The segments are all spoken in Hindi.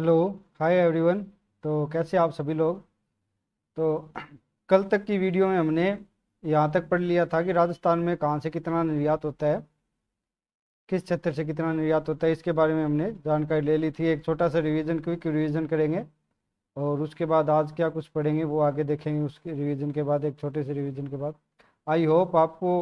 हेलो हाय एवरीवन तो कैसे आप सभी लोग तो कल तक की वीडियो में हमने यहाँ तक पढ़ लिया था कि राजस्थान में कहाँ से कितना निर्यात होता है किस क्षेत्र से कितना निर्यात होता है इसके बारे में हमने जानकारी ले ली थी एक छोटा सा रिवीजन क्विक रिवीजन करेंगे और उसके बाद आज क्या कुछ पढ़ेंगे वो आगे देखेंगे उसके रिविज़न के बाद एक छोटे से रिविज़न के बाद आई होप आपको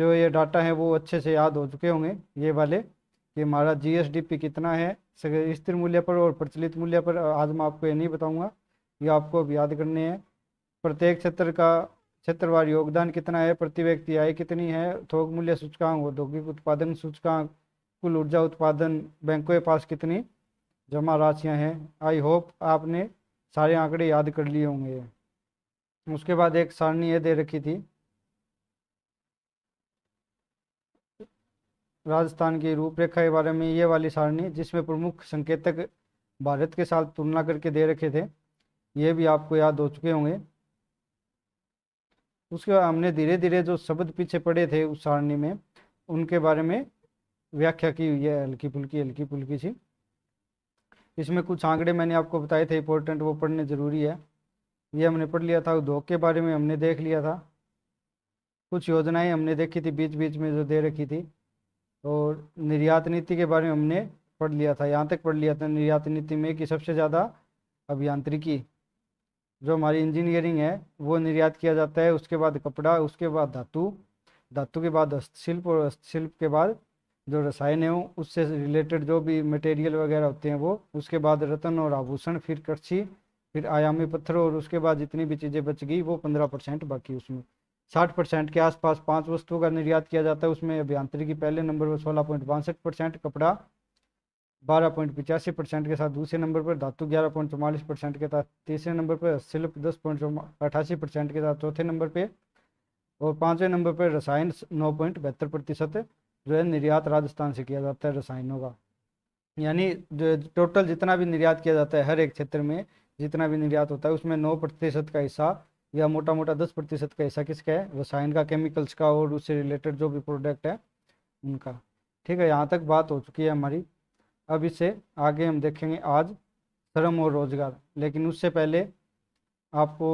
जो ये डाटा है वो अच्छे से याद हो चुके होंगे ये वाले कि हमारा जी कितना है स्थिर मूल्य पर और प्रचलित मूल्य पर आज मैं आपको ये नहीं बताऊंगा ये आपको अब याद करने हैं प्रत्येक क्षेत्र का क्षेत्रवार योगदान कितना है प्रति व्यक्ति आय कितनी है थोक मूल्य सूचकांक औद्योगिक उत्पादन सूचकांक कुल ऊर्जा उत्पादन बैंकों के पास कितनी जमा राशियाँ हैं आई होप आपने सारे आंकड़े याद कर लिए होंगे उसके बाद एक सारणी ये दे रखी थी राजस्थान की रूपरेखा के बारे में ये वाली सारणी जिसमें प्रमुख संकेतक भारत के साथ तुलना करके दे रखे थे ये भी आपको याद हो चुके होंगे उसके बाद हमने धीरे धीरे जो शब्द पीछे पड़े थे उस सारणी में उनके बारे में व्याख्या की हुई है हल्की फुल्की हल्की फुल्की सी इसमें कुछ आंकड़े मैंने आपको बताए थे इंपॉर्टेंट वो पढ़ने ज़रूरी है ये हमने पढ़ लिया था उद्योग के बारे में हमने देख लिया था कुछ योजनाएं हमने देखी थी बीच बीच में जो दे रखी थी और तो निर्यात नीति के बारे में हमने पढ़ लिया था यहाँ तक पढ़ लिया था निर्यात नीति में कि सबसे ज़्यादा अभियांत्रिकी जो हमारी इंजीनियरिंग है वो निर्यात किया जाता है उसके बाद कपड़ा उसके बाद धातु धातु के बाद हस्तशिल्प और हस्तशिल्प के बाद जो रसायन है उससे रिलेटेड जो भी मटेरियल वगैरह होते हैं वो उसके बाद रतन और आभूषण फिर कृषि फिर आयामी पत्थर और उसके बाद जितनी भी चीज़ें बच गई वो पंद्रह परसेंट बाकी उसमें साठ परसेंट के आसपास पांच वस्तुओं का निर्यात किया जाता है उसमें अभियांत्रिकी पहले नंबर पर सोलह पॉइंट बासठ परसेंट कपड़ा बारह पॉइंट पिचासी परसेंट के साथ दूसरे नंबर पर धातु ग्यारह पॉइंट चौवालीस परसेंट के साथ तीसरे नंबर पर सिल्प दस पॉइंट अठासी परसेंट के साथ चौथे नंबर पर और पाँचवें नंबर पर रसायन नौ पॉइंट बहत्तर प्रतिशत जो है निर्यात राजस्थान से किया जाता है रसायनों का यानी जो टोटल जितना भी निर्यात किया जाता है हर एक क्षेत्र में जितना भी निर्यात होता है उसमें नौ प्रतिशत का हिस्सा या मोटा मोटा दस प्रतिशत का हिस्सा किसका है रसायन का केमिकल्स का और उससे रिलेटेड जो भी प्रोडक्ट है उनका ठीक है यहाँ तक बात हो चुकी है हमारी अब इसे आगे हम देखेंगे आज श्रम और रोजगार लेकिन उससे पहले आपको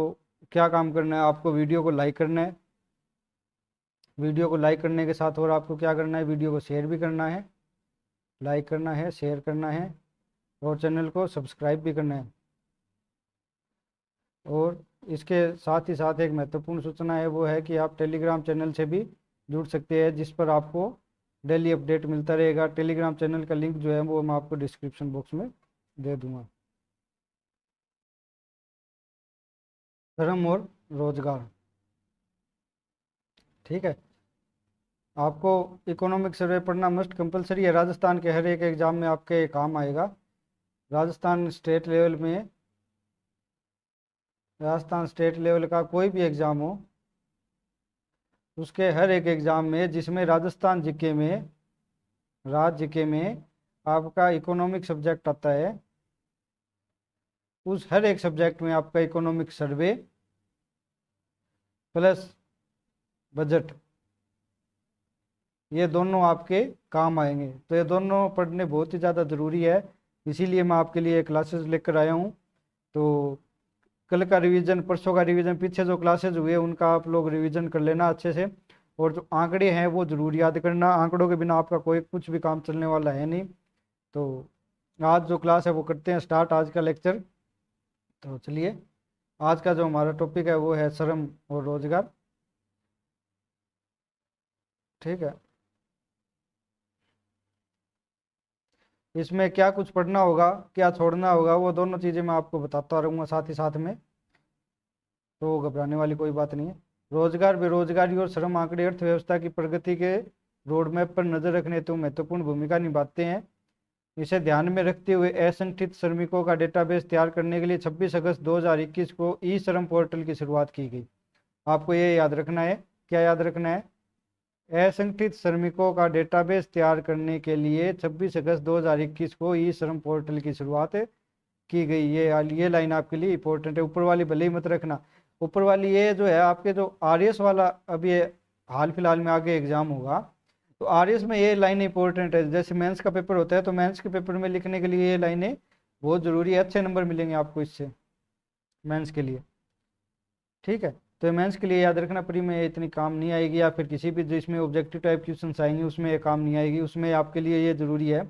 क्या काम करना है आपको वीडियो को लाइक करना है वीडियो को लाइक करने के साथ और आपको क्या करना है वीडियो को शेयर भी करना है लाइक करना है शेयर करना है और चैनल को सब्सक्राइब भी करना है और इसके साथ ही साथ एक महत्वपूर्ण सूचना है वो है कि आप टेलीग्राम चैनल से भी जुड़ सकते हैं जिस पर आपको डेली अपडेट मिलता रहेगा टेलीग्राम चैनल का लिंक जो है वो मैं आपको डिस्क्रिप्शन बॉक्स में दे दूंगा धर्म और रोजगार ठीक है आपको इकोनॉमिक सर्वे पढ़ना मस्ट कंपलसरी है राजस्थान के हर एक एग्ज़ाम में आपके काम आएगा राजस्थान स्टेट लेवल में राजस्थान स्टेट लेवल का कोई भी एग्ज़ाम हो उसके हर एक एग्ज़ाम में जिसमें राजस्थान जिके में राज जिके में आपका इकोनॉमिक सब्जेक्ट आता है उस हर एक सब्जेक्ट में आपका इकोनॉमिक सर्वे प्लस बजट ये दोनों आपके काम आएंगे तो ये दोनों पढ़ने बहुत ही ज़्यादा ज़रूरी है इसीलिए मैं आपके लिए क्लासेस लेकर आया हूँ तो कल का रिवीजन परसों का रिवीजन पीछे जो क्लासेज हुए उनका आप लोग रिवीजन कर लेना अच्छे से और जो आंकड़े हैं वो ज़रूर याद करना आंकड़ों के बिना आपका कोई कुछ भी काम चलने वाला है नहीं तो आज जो क्लास है वो करते हैं स्टार्ट आज का लेक्चर तो चलिए आज का जो हमारा टॉपिक है वो है श्रम और रोजगार ठीक है इसमें क्या कुछ पढ़ना होगा क्या छोड़ना होगा वो दोनों चीज़ें मैं आपको बताता रहूँगा साथ ही साथ में तो घबराने वाली कोई बात नहीं है रोजगार बेरोजगारी और श्रम आंकड़े अर्थव्यवस्था की प्रगति के रोडमैप पर नजर रखने हेतु तो महत्वपूर्ण भूमिका निभाते हैं इसे ध्यान में रखते हुए असंगठित श्रमिकों का डेटाबेस तैयार करने के लिए 26 अगस्त 2021 को ई श्रम पोर्टल की शुरुआत की गई आपको ये याद रखना है क्या याद रखना है असंगठित श्रमिकों का डेटाबेस तैयार करने के लिए 26 अगस्त 2021 को ई श्रम पोर्टल की शुरुआत की गई ये ये लाइन आपके लिए इंपॉर्टेंट है ऊपर वाली भले ही मत रखना ऊपर वाली ये जो है आपके जो आर वाला अभी हाल फिलहाल में आगे एग्ज़ाम होगा तो आर में ये लाइन इंपॉर्टेंट है जैसे मेंस का पेपर होता है तो मेंस के पेपर में लिखने के लिए ये लाइनें बहुत ज़रूरी है अच्छे नंबर मिलेंगे आपको इससे मेंस के लिए ठीक है तो मेंस के लिए याद रखना प्री में इतनी काम नहीं आएगी या फिर किसी भी जिसमें ऑब्जेक्टिव टाइप क्वेश्चन आएंगे उसमें ये काम नहीं आएगी उसमें आपके लिए ये ज़रूरी है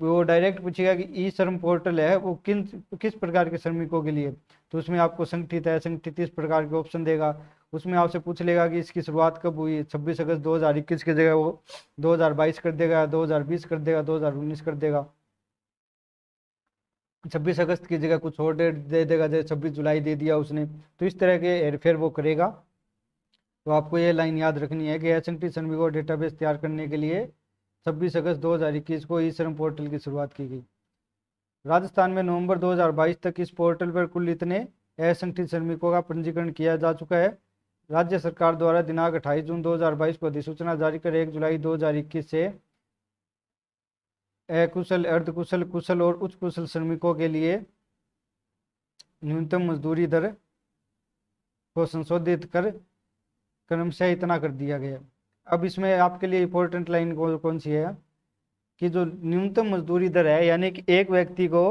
वो डायरेक्ट पूछेगा कि ई श्रम पोर्टल है वो किन किस प्रकार के श्रमिकों के लिए तो उसमें आपको संगठित है संगठित इस प्रकार के ऑप्शन देगा उसमें आपसे पूछ लेगा कि इसकी शुरुआत कब हुई 26 अगस्त 2021 की जगह वो 2022 कर देगा 2020 कर देगा 2019 कर देगा छब्बीस अगस्त की जगह कुछ और डेट दे देगा जैसे छब्बीस जुलाई दे दिया उसने तो इस तरह के हेरफेर वो करेगा तो आपको ये लाइन याद रखनी है कि एस एन टी श्रमिकों डेटाबेस तैयार करने के लिए छब्बीस अगस्त दो हज़ार इक्कीस को ई श्रम पोर्टल की शुरुआत की गई राजस्थान में नवंबर 2022 तक इस पोर्टल पर कुल इतने असंगठित श्रमिकों का पंजीकरण किया जा चुका है राज्य सरकार द्वारा दिनांक 28 जून 2022 को अधिसूचना जारी कर 1 जुलाई 2021 से कुशल अर्धकुशल कुशल और उच्च कुशल श्रमिकों के लिए न्यूनतम मजदूरी दर को संशोधित कर क्रमशः इतना कर दिया गया अब इसमें आपके लिए इम्पोर्टेंट लाइन कौन कौन सी है कि जो न्यूनतम मजदूरी दर है यानी कि एक व्यक्ति को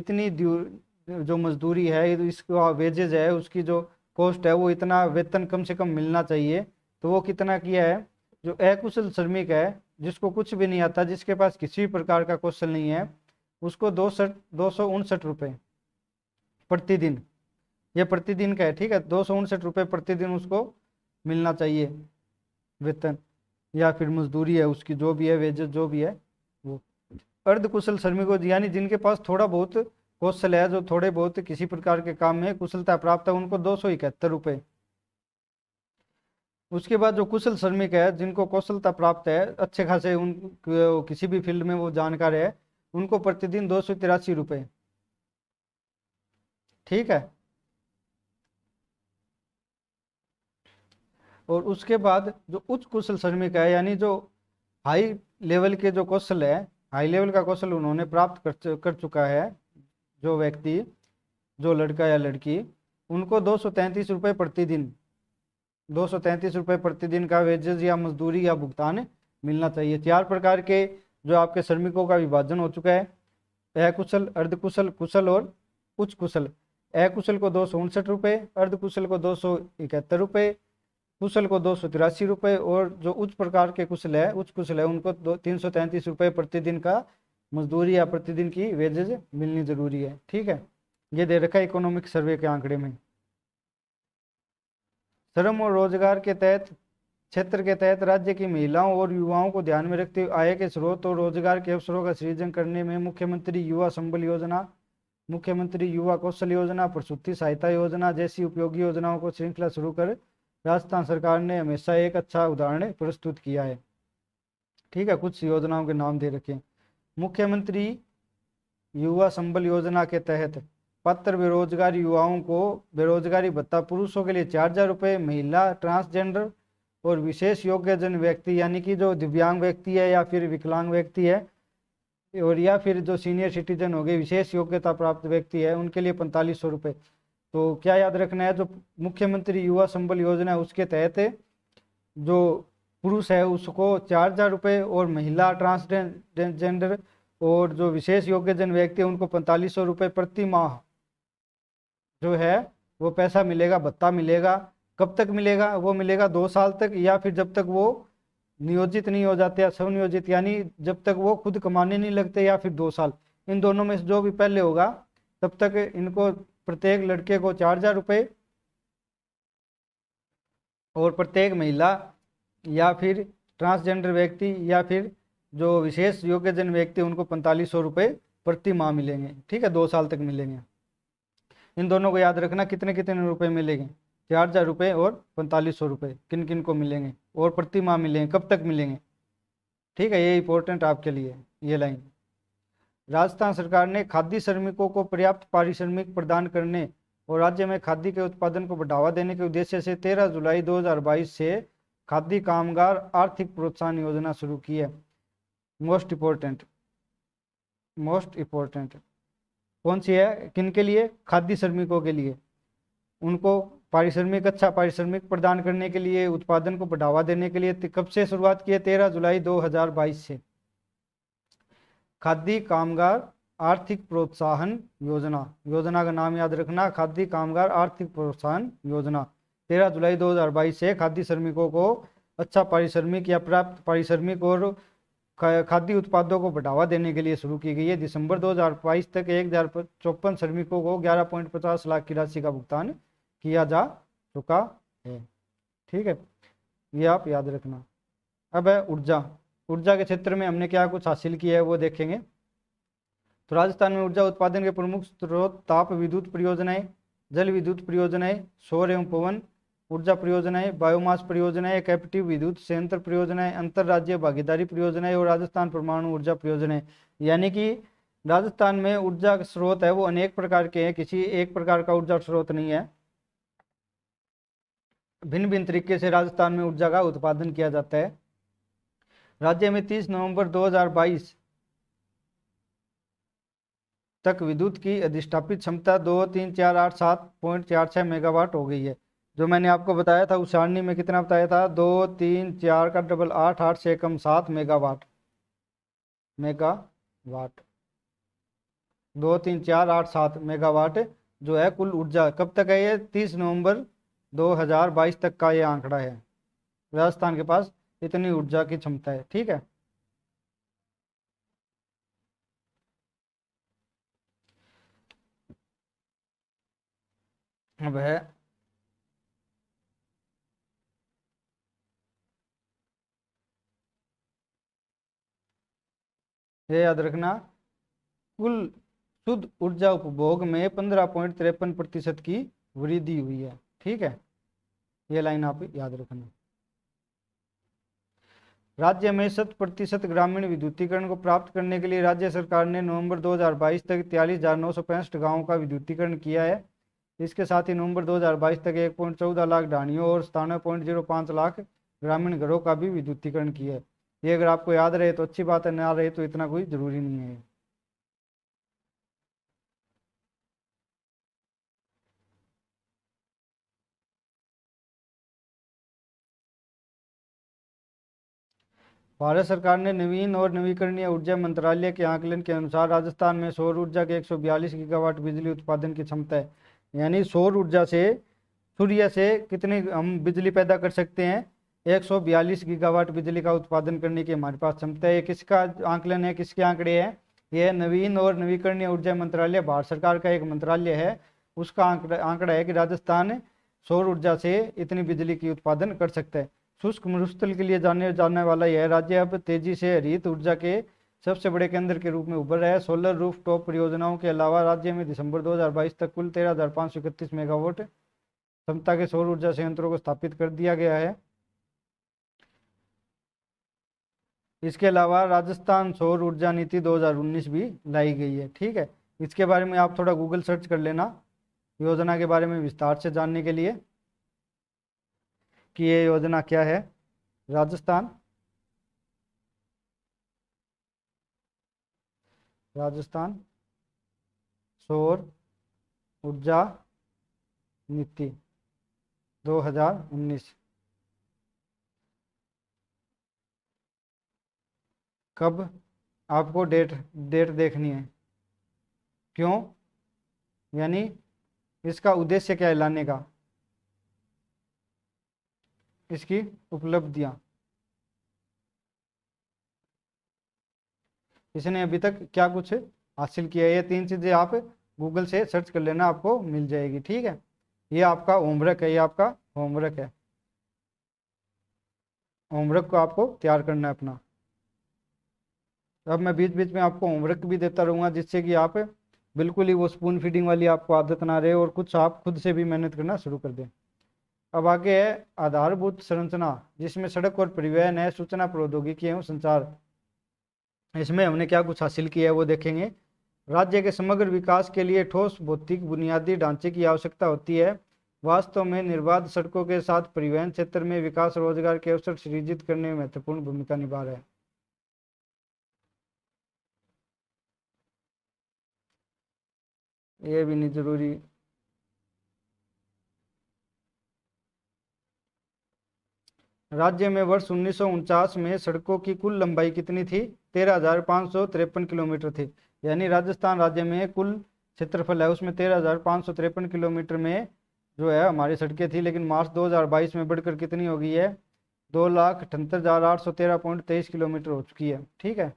इतनी जो मजदूरी है इसका वेजेज है उसकी जो कॉस्ट है वो इतना वेतन कम से कम मिलना चाहिए तो वो कितना किया है जो अकुशल श्रमिक है जिसको कुछ भी नहीं आता जिसके पास किसी प्रकार का कौशल नहीं है उसको दो सठ दो सौ उनसठ रुपये प्रतिदिन यह प्रतिदिन का है ठीक है दो सौ उनसठ रुपये प्रतिदिन उसको मिलना चाहिए वेतन या फिर मजदूरी है उसकी जो भी है वेजेस जो भी है वो अर्ध कुशल श्रमिकों यानी जिनके पास थोड़ा बहुत कौशल है जो थोड़े बहुत किसी प्रकार के काम में कुशलता प्राप्त है उनको दो सौ इकहत्तर रुपये उसके बाद जो कुशल श्रमिक है जिनको कौशलता प्राप्त है अच्छे खासे उन किसी भी फील्ड में वो जानकार है उनको प्रतिदिन दो सौ तिरासी रुपये ठीक है और उसके बाद जो उच्च कुशल श्रमिक है यानी जो हाई लेवल के जो कौशल है हाई लेवल का कौशल उन्होंने प्राप्त कर कर चुका है जो व्यक्ति जो लड़का या लड़की उनको दो सौ तैंतीस रुपये प्रतिदिन दो सौ तैंतीस रुपये प्रतिदिन का वेजेज या मजदूरी या भुगतान मिलना चाहिए चार प्रकार के जो आपके श्रमिकों का विभाजन हो चुका है अकुशल अर्धकुशल कुशल और उच्च कुशल अकुशल को दो सौ उनसठ रुपये अर्धकुशल को दो सौ इकहत्तर रुपये कुशल को दो सौ तिरासी रुपये और जो उच्च प्रकार के कुशल है उच्च कुशल है उनको दो तीन सौ तैंतीस रुपये प्रतिदिन का मजदूरी या प्रतिदिन की वेजेज मिलनी जरूरी है ठीक है ये दे रखा है इकोनॉमिक सर्वे के आंकड़े में श्रम और रोजगार के तहत क्षेत्र के तहत राज्य की महिलाओं और युवाओं को ध्यान में रखते हुए आय के स्रोत और रोजगार के अवसरों का सृजन करने में मुख्यमंत्री युवा संबल योजना मुख्यमंत्री युवा कौशल योजना प्रसूति सहायता योजना जैसी उपयोगी योजनाओं को श्रृंखला शुरू कर राजस्थान सरकार ने हमेशा एक अच्छा उदाहरण प्रस्तुत किया है ठीक है कुछ योजनाओं के नाम दे रखे मुख्यमंत्री युवा संबल योजना के तहत पत्र बेरोजगार युवाओं को बेरोजगारी भत्ता पुरुषों के लिए चार हजार रुपये महिला ट्रांसजेंडर और विशेष योग्यजन व्यक्ति यानी कि जो दिव्यांग व्यक्ति है या फिर विकलांग व्यक्ति है और या फिर जो सीनियर सिटीजन हो गए विशेष योग्यता प्राप्त व्यक्ति है उनके लिए पैंतालीस सौ रुपये तो क्या याद रखना है जो मुख्यमंत्री युवा संबल योजना है उसके तहत जो पुरुष है उसको चार हज़ार रुपये और महिला ट्रांसजेंडर और जो विशेष योग्यजन व्यक्ति है उनको पैंतालीस सौ रुपये प्रति माह जो है वो पैसा मिलेगा भत्ता मिलेगा कब तक मिलेगा वो मिलेगा दो साल तक या फिर जब तक वो नियोजित नहीं हो जाते या स्वनियोजित यानी जब तक वो खुद कमाने नहीं लगते या फिर दो साल इन दोनों में से जो भी पहले होगा तब तक इनको प्रत्येक लड़के को चार हजार रुपये और प्रत्येक महिला या फिर ट्रांसजेंडर व्यक्ति या फिर जो विशेष योग्यजन व्यक्ति उनको पैंतालीस सौ रुपये प्रति माह मिलेंगे ठीक है दो साल तक मिलेंगे इन दोनों को याद रखना कितने कितने रुपए मिलेंगे चार हजार रुपये और पैंतालीस सौ रुपये किन किन को मिलेंगे और प्रति माह मिलेंगे कब तक मिलेंगे ठीक है ये इंपॉर्टेंट आपके लिए ये लाइन राजस्थान सरकार ने खाद्य श्रमिकों को पर्याप्त पारिश्रमिक प्रदान करने और राज्य में खाद्य के उत्पादन को बढ़ावा देने के उद्देश्य से तेरह जुलाई दो से खाद्य कामगार आर्थिक प्रोत्साहन योजना शुरू की है मोस्ट इम्पोर्टेंट मोस्ट इम्पोर्टेंट कौन सी है किन के लिए खाद्य श्रमिकों के लिए उनको पारिश्रमिक अच्छा पारिश्रमिक प्रदान करने के लिए उत्पादन को बढ़ावा देने के लिए कब से शुरुआत की है तेरह जुलाई 2022 से खाद्य कामगार आर्थिक प्रोत्साहन योजना योजना का नाम याद रखना खाद्य कामगार आर्थिक प्रोत्साहन योजना तेरह जुलाई 2022 से खाद्य श्रमिकों को अच्छा पारिश्रमिक या प्राप्त पारिश्रमिक और खाद्य उत्पादों को बढ़ावा देने के लिए शुरू की गई है दिसंबर 2022 तक एक हजार चौपन श्रमिकों को 11.50 लाख की राशि का भुगतान किया जा चुका है ठीक है ये आप याद रखना अब है ऊर्जा ऊर्जा के क्षेत्र में हमने क्या कुछ हासिल किया है वो देखेंगे तो राजस्थान में ऊर्जा उत्पादन के प्रमुख स्रोत ताप विद्युत परियोजनाएं जल विद्युत परियोजनाएं सौर एवं पवन ऊर्जा परियोजनाएं बायोमास परियोजनाएं कैप्टिव विद्युत संयंत्र परियोजनाएं अंतरराज्य भागीदारी परियोजनाएं और राजस्थान परमाणु ऊर्जा परियोजनाएं यानी कि राजस्थान में ऊर्जा स्रोत है वो अनेक प्रकार के हैं किसी एक प्रकार का ऊर्जा स्रोत नहीं है भिन्न भिन्न तरीके से राजस्थान में ऊर्जा का उत्पादन किया जाता है राज्य में तीस नवम्बर दो तक विद्युत की अधिष्ठापित क्षमता दो तीन चार आठ सात पॉइंट चार छः मेगावाट हो गई है जो मैंने आपको बताया था उस सारणी में कितना बताया था दो तीन चार का डबल आठ आठ से कम सात मेगावाट मेगावाट दो तीन चार आठ सात मेगावाट जो है कुल ऊर्जा कब तक है ये तीस नवंबर 2022 तक का ये आंकड़ा है राजस्थान के पास इतनी ऊर्जा की क्षमता है ठीक है अब है है याद रखना कुल शुद्ध ऊर्जा उपभोग में पंद्रह पॉइंट तिरपन प्रतिशत की वृद्धि हुई है ठीक है ये लाइन आप याद रखना राज्य में शत प्रतिशत ग्रामीण विद्युतीकरण को प्राप्त करने के लिए राज्य सरकार ने नवंबर 2022 तक तियालीस हजार नौ सौ पैंसठ गाँवों का विद्युतीकरण किया है इसके साथ ही नवंबर 2022 तक एक पॉइंट चौदह लाख डाणियों और सतानवे पॉइंट जीरो पाँच लाख ग्रामीण घरों का भी विद्युतीकरण किया है ये अगर आपको याद रहे तो अच्छी बात है ना रहे तो इतना कोई ज़रूरी नहीं है भारत सरकार ने नवीन और नवीकरणीय ऊर्जा मंत्रालय के आंकलन के अनुसार राजस्थान में सौर ऊर्जा के 142 गीगावाट बिजली उत्पादन की क्षमता है यानी सौर ऊर्जा से सूर्य से कितनी हम बिजली पैदा कर सकते हैं 142 गीगावाट बिजली का उत्पादन करने की हमारे पास क्षमता है किसका आंकलन है किसके आंकड़े है यह नवीन और नवीकरणीय ऊर्जा मंत्रालय भारत सरकार का एक मंत्रालय है उसका आंकड़ा आंकड़ा है कि राजस्थान सौर ऊर्जा से इतनी बिजली की उत्पादन कर सकता है शुष्क मरुस्थल के लिए जाने जाने वाला यह राज्य अब तेजी से हरित ऊर्जा के सबसे बड़े केंद्र के रूप में उभर रहा है सोलर रूफ टॉप परियोजनाओं के अलावा राज्य में दिसंबर 2022 तक कुल तेरह मेगावाट क्षमता के सौर ऊर्जा संयंत्रों को स्थापित कर दिया गया है इसके अलावा राजस्थान सौर ऊर्जा नीति 2019 भी लाई गई है ठीक है इसके बारे में आप थोड़ा गूगल सर्च कर लेना योजना के बारे में विस्तार से जानने के लिए कि ये योजना क्या है राजस्थान राजस्थान सौर ऊर्जा नीति 2019 कब आपको डेट डेट देखनी है क्यों यानी इसका उद्देश्य क्या है लाने का इसकी उपलब्धियां इसने अभी तक क्या कुछ हासिल किया है ये तीन चीज़ें आप गूगल से सर्च कर लेना आपको मिल जाएगी ठीक है ये आपका होमवर्क है ये आपका होमवर्क है होमवर्क को आपको तैयार करना है अपना तो अब मैं बीच बीच में आपको होमवर्क भी देता रहूँगा जिससे कि आप बिल्कुल ही वो स्पून फीडिंग वाली आपको आदत ना रहे और कुछ आप खुद से भी मेहनत करना शुरू कर दें अब आगे है आधारभूत संरचना जिसमें सड़क और परिवहन है सूचना प्रौद्योगिकी एवं संचार इसमें हमने क्या कुछ हासिल किया है वो देखेंगे राज्य के समग्र विकास के लिए ठोस भौतिक बुनियादी ढांचे की आवश्यकता होती है वास्तव में निर्बाध सड़कों के साथ परिवहन क्षेत्र में विकास रोजगार के अवसर सृजित करने में महत्वपूर्ण भूमिका निभा रहे हैं ये भी नहीं ज़रूरी राज्य में वर्ष उन्नीस में सड़कों की कुल लंबाई कितनी थी तेरह हजार पाँच सौ तिरपन किलोमीटर थी यानी राजस्थान राज्य में कुल क्षेत्रफल है उसमें तेरह हजार पाँच सौ तिरपन किलोमीटर में जो है हमारी सड़कें थी लेकिन मार्च 2022 में बढ़कर कितनी हो गई है दो लाख अठहत्तर हजार आठ सौ तेरह पॉइंट तेईस किलोमीटर हो चुकी है ठीक है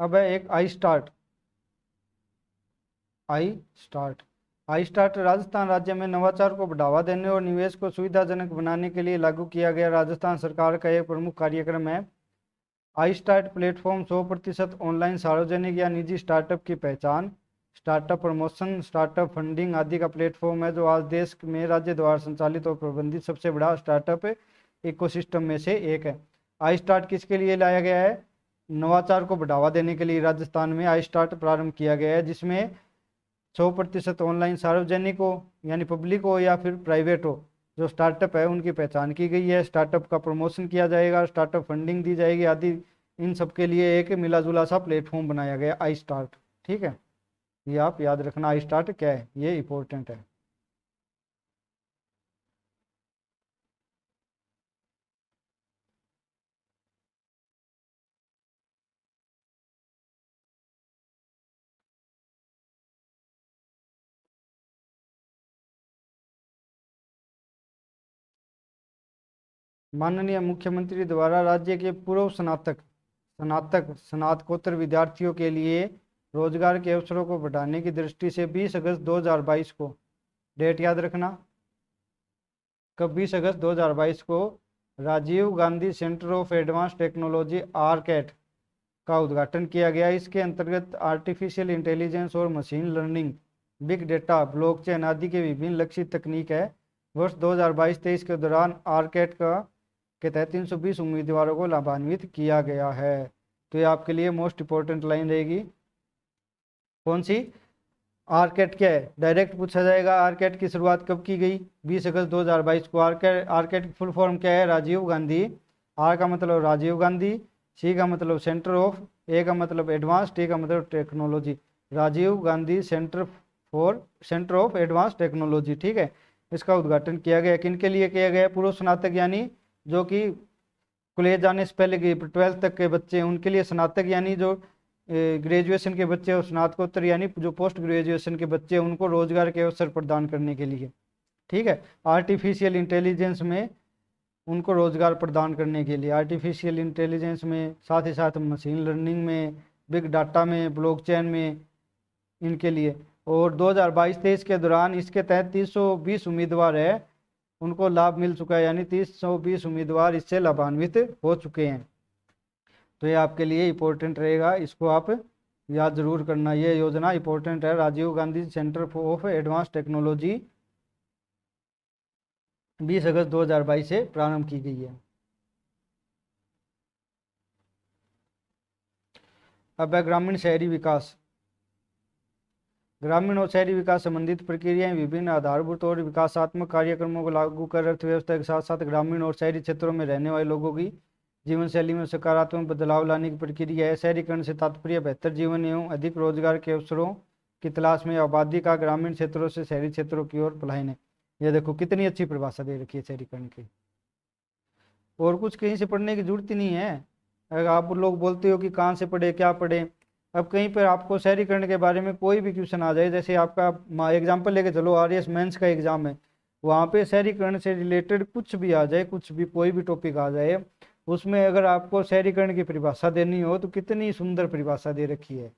अब है एक I start I start I start Rajasthan राज्य में नवाचार को बढ़ावा देने और निवेश को सुविधाजनक बनाने के लिए लागू किया गया राजस्थान सरकार का एक प्रमुख कार्यक्रम है आई स्टार्ट प्लेटफॉर्म 100 प्रतिशत ऑनलाइन सार्वजनिक या निजी स्टार्टअप की पहचान स्टार्टअप प्रमोशन स्टार्टअप फंडिंग आदि का प्लेटफॉर्म है जो आज देश में राज्य द्वारा संचालित और प्रबंधित सबसे बड़ा स्टार्टअप इकोसिस्टम में से एक है आई स्टार्ट किसके लिए लाया गया है नवाचार को बढ़ावा देने के लिए राजस्थान में आई स्टार्ट प्रारंभ किया गया है जिसमें 100 प्रतिशत ऑनलाइन सार्वजनिक हो यानी पब्लिक हो या फिर प्राइवेट हो जो स्टार्टअप है उनकी पहचान की गई है स्टार्टअप का प्रमोशन किया जाएगा स्टार्टअप फंडिंग दी जाएगी आदि इन सब के लिए एक मिला जुला सा प्लेटफॉर्म बनाया गया आई स्टार्ट ठीक है ये आप याद रखना आई स्टार्ट क्या है ये इंपॉर्टेंट है माननीय मुख्यमंत्री द्वारा राज्य के पूर्व स्नातक स्नातक स्नातकोत्तर विद्यार्थियों के लिए रोजगार के अवसरों को बढ़ाने की दृष्टि से 20 अगस्त 2022 को डेट याद रखना कब 20 अगस्त 2022 को Rajiv Gandhi centre of advance technology R CAT का उद्घाटन किया गया इसके अंतर्गत आर्टिफिशियल इंटेलिजेंस और machine learning big data blockchain आदि के विभिन्न लक्षित तकनीक है वर्ष 2022-23 के दौरान आरकेट का के तहत 320 उम्मीदवारों को लाभान्वित किया गया है तो ये आपके लिए मोस्ट इंपॉर्टेंट लाइन रहेगी कौन सी आरकेट क्या है डायरेक्ट पूछा जाएगा आरकेट की शुरुआत कब की गई 20 अगस्त 2022 को आरकेट आरकेट फुल फॉर्म क्या है राजीव गांधी आर का मतलब राजीव गांधी सी का मतलब सेंटर ऑफ ए का मतलब एडवांस टी का मतलब technology Rajiv Gandhi centre for centre of advance technology ठीक है इसका उद्घाटन किया गया किन के लिए किया गया पूर्व स्नातक यानी जो कि कॉलेज जाने से पहले के ट्वेल्थ तक के बच्चे हैं उनके लिए स्नातक यानी जो ग्रेजुएशन के बच्चे और स्नातकोत्तर यानी जो पोस्ट ग्रेजुएशन के बच्चे हैं उनको रोजगार के अवसर प्रदान करने के लिए ठीक है आर्टिफिशियल इंटेलिजेंस में उनको रोजगार प्रदान करने के लिए आर्टिफिशियल इंटेलिजेंस में साथ ही साथ मशीन लर्निंग में बिग डाटा में ब्लॉक में इनके लिए और दो हज़ार के दौरान इसके तहत तीन उम्मीदवार है उनको लाभ मिल चुका है यानी तीस सौ बीस उम्मीदवार इससे लाभान्वित हो चुके हैं तो ये आपके लिए इम्पोर्टेंट रहेगा इसको आप याद जरूर करना ये योजना इम्पोर्टेंट है Rajiv Gandhi centre of advance technology 20 अगस्त 2022 से प्रारंभ की गई है अब है ग्रामीण शहरी विकास ग्रामीण और शहरी विकास संबंधित प्रक्रियाएं विभिन्न आधारभूत और विकासात्मक कार्यक्रमों को लागू कर अर्थव्यवस्था के साथ साथ ग्रामीण और शहरी क्षेत्रों में रहने वाले लोगों की जीवन शैली में सकारात्मक बदलाव लाने की प्रक्रिया है शहरीकरण से तात्पर्य बेहतर जीवन एवं अधिक रोजगार के अवसरों की तलाश में आबादी का ग्रामीण क्षेत्रों से शहरी क्षेत्रों की ओर पलायन है यह देखो कितनी अच्छी परिभाषा दे रखी है शहरीकरण की और कुछ कहीं से पढ़ने की जरूरत ही नहीं है अगर आप लोग बोलते हो कि कहाँ से पढ़े क्या पढ़े अब कहीं पर आपको शहरीकरण के बारे में कोई भी क्वेश्चन आ जाए जैसे आपका एग्जाम्पल लेके चलो आर एस मेन्स का एग्ज़ाम है वहाँ पे शहरीकरण से रिलेटेड कुछ भी आ जाए कुछ भी कोई भी टॉपिक आ जाए उसमें अगर आपको शहरीकरण की परिभाषा देनी हो तो कितनी सुंदर परिभाषा दे रखी है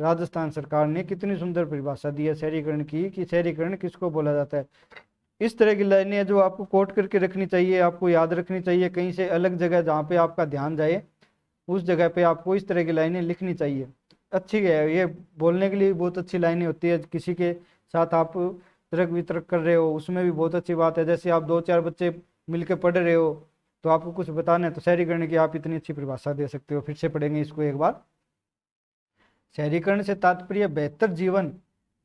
राजस्थान सरकार ने कितनी सुंदर परिभाषा दी है शहरीकरण की कि शहरीकरण किसको बोला जाता है इस तरह की लाइनें जो आपको कोट करके रखनी चाहिए आपको याद रखनी चाहिए कहीं से अलग जगह जहाँ पे आपका ध्यान जाए उस जगह पे आपको इस तरह की लाइनें लिखनी चाहिए अच्छी है ये बोलने के लिए बहुत अच्छी लाइनें होती है किसी के साथ आप तर्क वितर्क कर रहे हो उसमें भी बहुत अच्छी बात है जैसे आप दो चार बच्चे मिलकर पढ़ रहे हो तो आपको कुछ बताना है तो शहरीकरण की आप इतनी अच्छी परिभाषा दे सकते हो फिर से पढ़ेंगे इसको एक बार शहरीकरण से तात्पर्य बेहतर जीवन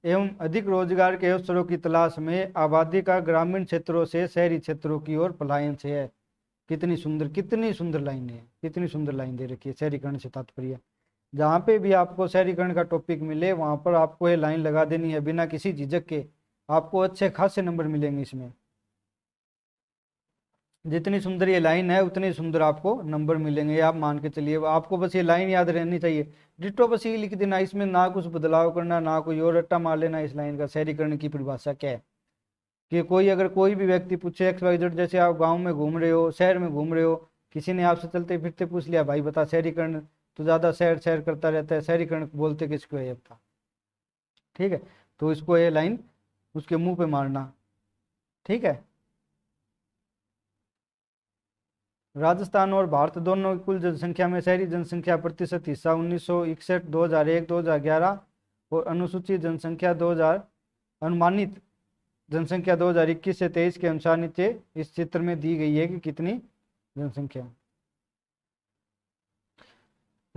एवं अधिक रोजगार के अवसरों की तलाश में आबादी का ग्रामीण क्षेत्रों से शहरी क्षेत्रों की ओर पलायन से है कितनी सुंदर कितनी सुंदर लाइन है कितनी सुंदर लाइन दे रखी है शहरीकरण से तात्पर्य जहाँ पे भी आपको शहरीकरण का टॉपिक मिले वहाँ पर आपको ये लाइन लगा देनी है बिना किसी झिझक के आपको अच्छे खासे नंबर मिलेंगे इसमें जितनी सुंदर ये लाइन है उतनी सुंदर आपको नंबर मिलेंगे आप मान के चलिए आपको बस ये लाइन याद रहनी चाहिए डिटो बस ये लिख देना इसमें ना कुछ बदलाव करना ना कोई और रट्टा मार लेना इस लाइन का शहरीकरण की परिभाषा क्या है कि कोई अगर कोई भी व्यक्ति पूछे एक्स वाई जेड जैसे आप गाँव में घूम रहे हो शहर में घूम रहे हो किसी ने आपसे चलते फिरते पूछ लिया भाई बता शहरीकरण तो ज़्यादा शहर शहर करता रहता है शहरीकरण बोलते किसको है था तो? ठीक है तो इसको ये लाइन उसके मुंह पे मारना ठीक है राजस्थान और भारत दोनों की कुल जनसंख्या में शहरी जनसंख्या प्रतिशत हिस्सा उन्नीस सौ इकसठ दो हजार एक दो हजार ग्यारह और अनुसूचित जनसंख्या दो हजार अनुमानित जनसंख्या 2021 से 23 के अनुसार नीचे इस चित्र में दी गई है कि कितनी जनसंख्या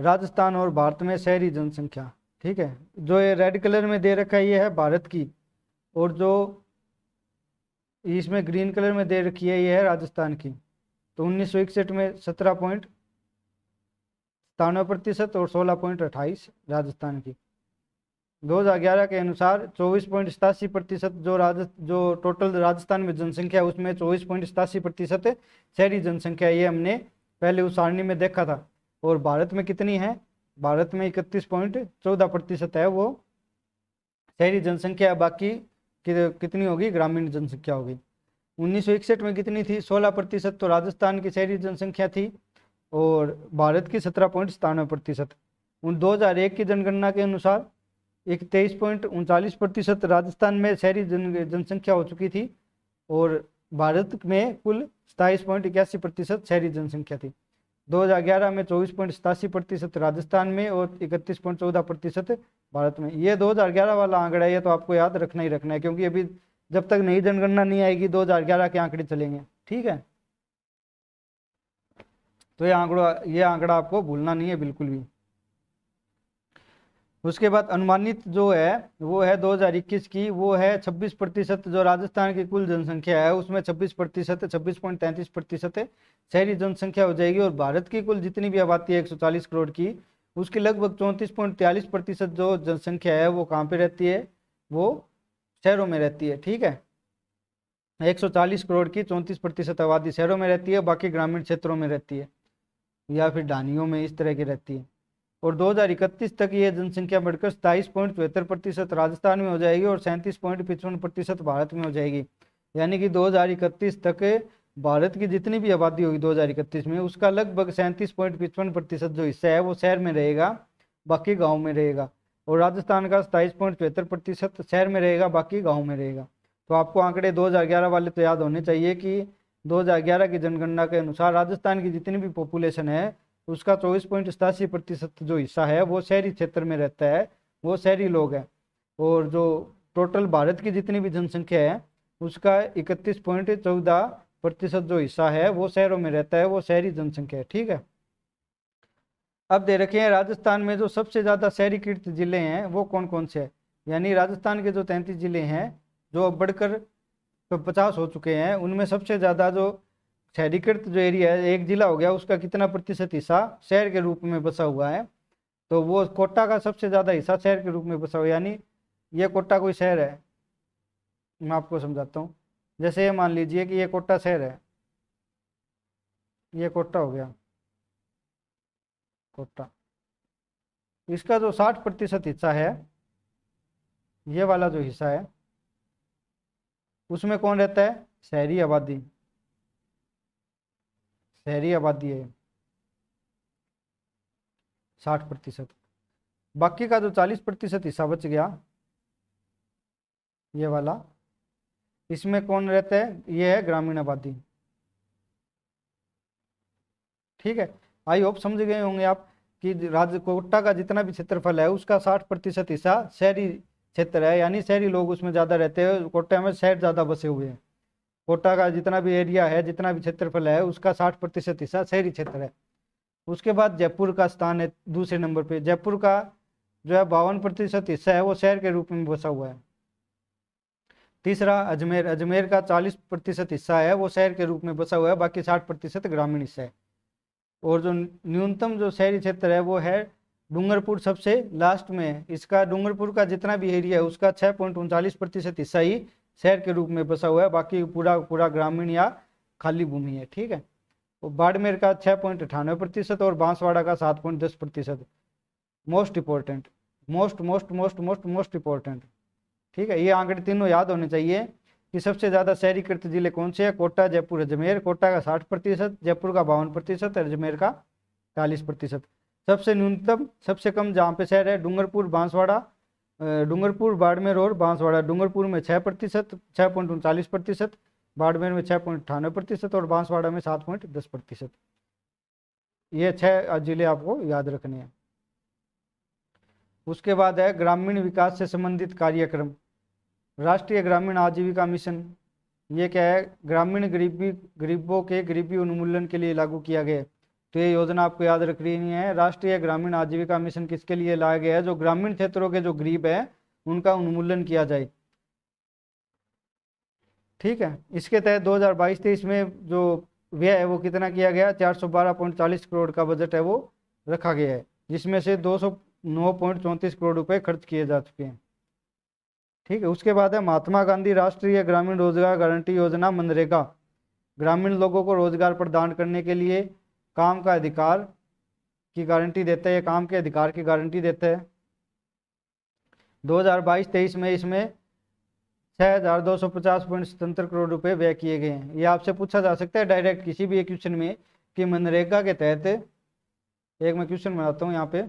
राजस्थान और भारत में शहरी जनसंख्या ठीक है जो ये रेड कलर में दे रखा है ये है भारत की और जो इसमें ग्रीन कलर में दे रखी है ये है राजस्थान की तो उन्नीस सौ इकसठ में सत्रह पॉइंट सतानवे प्रतिशत और सोलह पॉइंट अट्ठाईस राजस्थान की 2011 के अनुसार चौबीस पॉइंट सतासी प्रतिशत जो राजस्थ जो टोटल राजस्थान में जनसंख्या है उसमें चौबीस पॉइंट सतासी प्रतिशत शहरी जनसंख्या ये हमने पहले उस सारणी में देखा था और भारत में कितनी है भारत में इकतीस पॉइंट चौदह प्रतिशत है वो शहरी जनसंख्या बाकी कितनी होगी ग्रामीण जनसंख्या होगी उन्नीस में कितनी थी सोलह प्रतिशत तो राजस्थान की शहरी जनसंख्या थी और भारत की सत्रह पॉइंट सतानवे प्रतिशत उन दो की जनगणना के अनुसार एक तेईस पॉइंट उनचालीस प्रतिशत राजस्थान में शहरी जन जनसंख्या हो चुकी थी और भारत में कुल सताईस पॉइंट इक्यासी प्रतिशत शहरी जनसंख्या थी 2011 में चौबीस पॉइंट सतासी प्रतिशत राजस्थान में और इकतीस पॉइंट चौदह प्रतिशत भारत में ये 2011 वाला आंकड़ा है तो आपको याद रखना ही रखना है क्योंकि अभी जब तक नई जनगणना नहीं आएगी 2011 के आंकड़े चलेंगे ठीक है तो ये आंकड़ा ये आंकड़ा आपको भूलना नहीं है बिल्कुल भी उसके बाद अनुमानित जो है वो है 2021 की वो है 26 प्रतिशत जो राजस्थान की कुल जनसंख्या है उसमें 26 प्रतिशत छब्बीस पॉइंट तैंतीस प्रतिशत शहरी जनसंख्या हो जाएगी और भारत की कुल जितनी भी आबादी है चालीस करोड़ की उसकी लगभग चौंतीस पॉइंट त्यालीस प्रतिशत जो जनसंख्या है वो कहाँ पे रहती है वो शहरों में रहती है ठीक है 140 करोड़ की चौंतीस प्रतिशत आबादी शहरों में रहती है बाकी ग्रामीण क्षेत्रों में रहती है या फिर डानियों में इस तरह की रहती है और 2031 तक ये जनसंख्या बढ़कर सताइस पॉइंट चौहत्तर प्रतिशत राजस्थान में हो जाएगी और सैंतीस पॉइंट पिचपन प्रतिशत भारत में हो जाएगी यानी कि दो तक भारत की जितनी भी आबादी होगी 2031 में उसका लगभग सैंतीस पॉइंट पिचपन प्रतिशत जो हिस्सा है वो शहर में रहेगा बाकी गाँव में रहेगा और राजस्थान का सताइस पॉइंट चौहत्तर प्रतिशत शहर में रहेगा बाकी गाँव में रहेगा तो आपको आंकड़े 2011 वाले तो याद होने चाहिए कि 2011 की जनगणना के अनुसार राजस्थान की जितनी भी पॉपुलेशन है उसका चौबीस पॉइंट सतासी प्रतिशत जो हिस्सा है वो शहरी क्षेत्र में रहता है वो शहरी लोग हैं और जो टोटल भारत की जितनी भी जनसंख्या है उसका इकतीस पॉइंट चौदह प्रतिशत जो हिस्सा है वो शहरों में रहता है वो शहरी जनसंख्या है ठीक है अब दे रखे हैं राजस्थान में जो सबसे ज़्यादा शहरीकृत जिले हैं वो कौन कौन से हैं यानी राजस्थान के जो तैंतीस जिले हैं जो अब बढ़कर तो पचास हो चुके हैं उनमें सबसे ज़्यादा जो शहरीकृत जो एरिया है एक ज़िला हो गया उसका कितना प्रतिशत हिस्सा शहर के रूप में बसा हुआ है तो वो कोटा का सबसे ज़्यादा हिस्सा शहर के रूप में बसा हुआ यानी ये कोटा कोई शहर है मैं आपको समझाता हूँ जैसे ये मान लीजिए कि ये कोटा शहर है ये कोटा हो गया कोटा इसका जो साठ प्रतिशत हिस्सा है ये वाला जो हिस्सा है उसमें कौन रहता है शहरी आबादी शहरी आबादी है साठ प्रतिशत बाकी का जो चालीस प्रतिशत हिस्सा बच गया ये वाला इसमें कौन रहता है ये है ग्रामीण आबादी ठीक है आई होप समझ गए होंगे आप कि राज्य कोटा का जितना भी क्षेत्रफल है उसका साठ प्रतिशत हिस्सा शहरी क्षेत्र है यानी शहरी लोग उसमें ज़्यादा रहते हैं कोटा में शहर ज़्यादा बसे हुए हैं कोटा का जितना भी एरिया है जितना भी क्षेत्रफल है उसका साठ प्रतिशत हिस्सा शहरी क्षेत्र है उसके बाद जयपुर का स्थान है दूसरे नंबर पे जयपुर का जो है बावन प्रतिशत हिस्सा है वो शहर के रूप में बसा हुआ है तीसरा अजमेर अजमेर का चालीस प्रतिशत हिस्सा है वो शहर के रूप में बसा हुआ है बाकी साठ प्रतिशत ग्रामीण हिस्सा है और जो न्यूनतम जो शहरी क्षेत्र है वो है डूंगरपुर सबसे लास्ट में इसका डूंगरपुर का जितना भी एरिया है उसका छः पॉइंट उनचालीस प्रतिशत हिस्सा ही शहर के रूप में बसा हुआ है बाकी पूरा पूरा ग्रामीण या खाली भूमि है ठीक है तो बाड़मेर का छः पॉइंट अठानवे प्रतिशत और बांसवाड़ा का सात पॉइंट दस प्रतिशत most important most most most most most important ठीक है ये आंकड़े तीनों याद होने चाहिए कि सबसे ज़्यादा शहरीकृत जिले कौन से हैं कोटा जयपुर अजमेर कोटा का साठ प्रतिशत जयपुर का बावन प्रतिशत अजमेर का चालीस प्रतिशत सबसे न्यूनतम सबसे कम जहाँ पे शहर है डूंगरपुर बांसवाड़ा डूंगरपुर बाड़मेर और बांसवाड़ा डूंगरपुर में छः प्रतिशत छः पॉइंट उनचालीस प्रतिशत बाड़मेर में छः पॉइंट अठानवे प्रतिशत और बांसवाड़ा में सात पॉइंट दस प्रतिशत ये छः जिले आपको याद रखने हैं उसके बाद है ग्रामीण विकास से संबंधित कार्यक्रम राष्ट्रीय ग्रामीण आजीविका मिशन ये क्या है ग्रामीण गरीबी गरीबों के गरीबी उन्मूलन के लिए लागू किया गया है तो ये योजना आपको याद रखनी है राष्ट्रीय ग्रामीण आजीविका मिशन किसके लिए लाया गया है जो ग्रामीण क्षेत्रों के जो गरीब है उनका उन्मूलन किया जाए ठीक है इसके तहत 2022 हजार में जो व्यय है वो कितना किया गया 412.40 करोड़ का बजट है वो रखा गया है जिसमें से 209.34 करोड़ रुपए खर्च किए जा चुके हैं ठीक है उसके बाद है महात्मा गांधी राष्ट्रीय ग्रामीण रोजगार गारंटी योजना मनरेगा ग्रामीण लोगों को रोजगार प्रदान करने के लिए काम का अधिकार की गारंटी देते हैं काम के अधिकार की गारंटी देते हैं 2022-23 में इसमें छः पॉइंट करोड़ रुपए व्यय किए गए हैं ये आपसे पूछा जा सकता है डायरेक्ट किसी भी एक क्वेश्चन में कि मनरेगा के तहत एक मैं क्वेश्चन बनाता हूँ यहाँ पे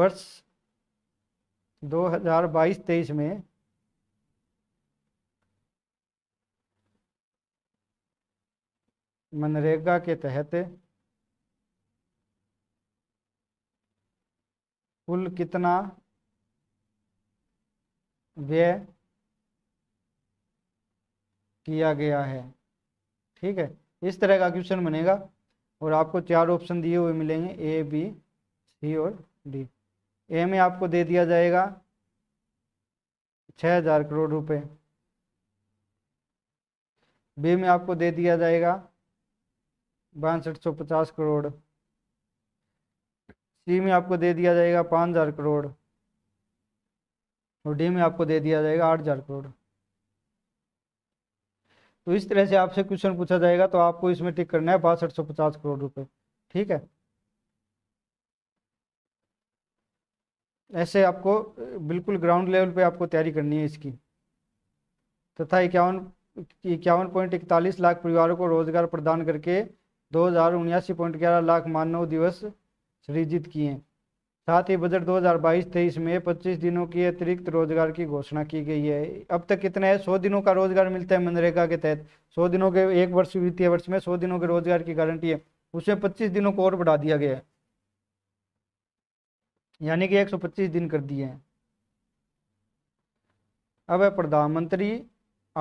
वर्ष 2022-23 में मनरेगा के तहत कुल कितना व्यय किया गया है ठीक है इस तरह का क्वेश्चन बनेगा और आपको चार ऑप्शन दिए हुए मिलेंगे ए बी सी और डी ए में आपको दे दिया जाएगा छ हजार करोड़ रुपए बी में आपको दे दिया जाएगा बासठ सौ पचास करोड़ सी में आपको दे दिया जाएगा पाँच हज़ार करोड़ और डी में आपको दे दिया जाएगा आठ हज़ार करोड़ तो इस तरह से आपसे क्वेश्चन पूछा जाएगा तो आपको इसमें टिक करना है बासठ सौ पचास करोड़ रुपए ठीक है ऐसे आपको बिल्कुल ग्राउंड लेवल पे आपको तैयारी करनी है इसकी तथा इक्यावन इक्यावन पॉइंट इकतालीस लाख परिवारों को रोजगार प्रदान करके दो हज़ार उन्यासी पॉइंट ग्यारह लाख मानव दिवस सृजित किए साथ ही बजट 2022-23 में 25 दिनों की अतिरिक्त रोजगार की घोषणा की गई है अब तक कितना है 100 दिनों का रोजगार मिलता है मनरेगा के तहत 100 दिनों के एक वर्ष वित्तीय वर्ष में 100 दिनों के रोजगार की गारंटी है उसमें 25 दिनों को और बढ़ा दिया गया है यानी कि 125 दिन कर दिए हैं अब है प्रधानमंत्री